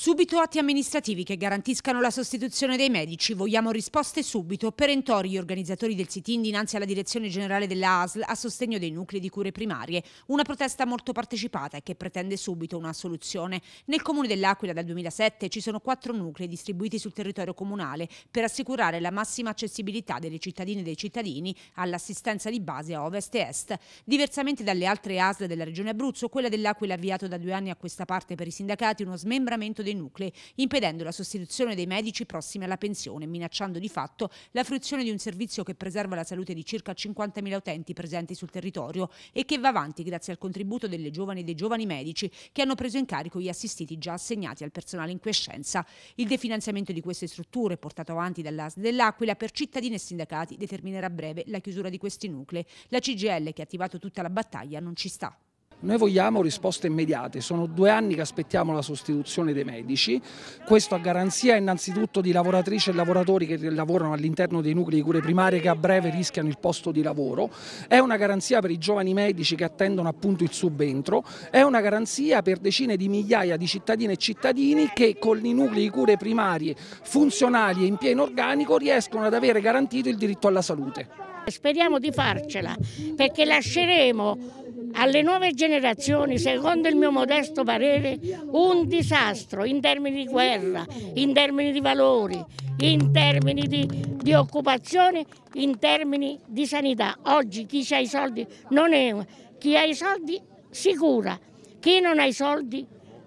Subito atti amministrativi che garantiscano la sostituzione dei medici. Vogliamo risposte subito. Perentori, gli organizzatori del sit-in dinanzi alla direzione generale della ASL a sostegno dei nuclei di cure primarie. Una protesta molto partecipata e che pretende subito una soluzione. Nel comune dell'Aquila dal 2007 ci sono quattro nuclei distribuiti sul territorio comunale per assicurare la massima accessibilità delle cittadine e dei cittadini all'assistenza di base a ovest e est. Diversamente dalle altre ASL della regione Abruzzo, quella dell'Aquila ha avviato da due anni a questa parte per i sindacati uno smembramento dei nuclei, impedendo la sostituzione dei medici prossimi alla pensione, minacciando di fatto la fruizione di un servizio che preserva la salute di circa 50.000 utenti presenti sul territorio e che va avanti grazie al contributo delle giovani e dei giovani medici che hanno preso in carico gli assistiti già assegnati al personale in quiescenza. Il definanziamento di queste strutture, portato avanti dall'AS dell'Aquila per cittadini e sindacati, determinerà a breve la chiusura di questi nuclei. La CGL, che ha attivato tutta la battaglia, non ci sta. Noi vogliamo risposte immediate, sono due anni che aspettiamo la sostituzione dei medici, questo a garanzia innanzitutto di lavoratrici e lavoratori che lavorano all'interno dei nuclei di cure primarie che a breve rischiano il posto di lavoro, è una garanzia per i giovani medici che attendono appunto il subentro, è una garanzia per decine di migliaia di cittadine e cittadini che con i nuclei di cure primarie funzionali e in pieno organico riescono ad avere garantito il diritto alla salute. Speriamo di farcela perché lasceremo alle nuove generazioni, secondo il mio modesto parere, un disastro in termini di guerra, in termini di valori, in termini di, di occupazione, in termini di sanità. Oggi chi ha i soldi non è... Chi ha i soldi si cura, chi non ha i soldi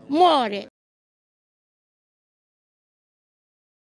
muore.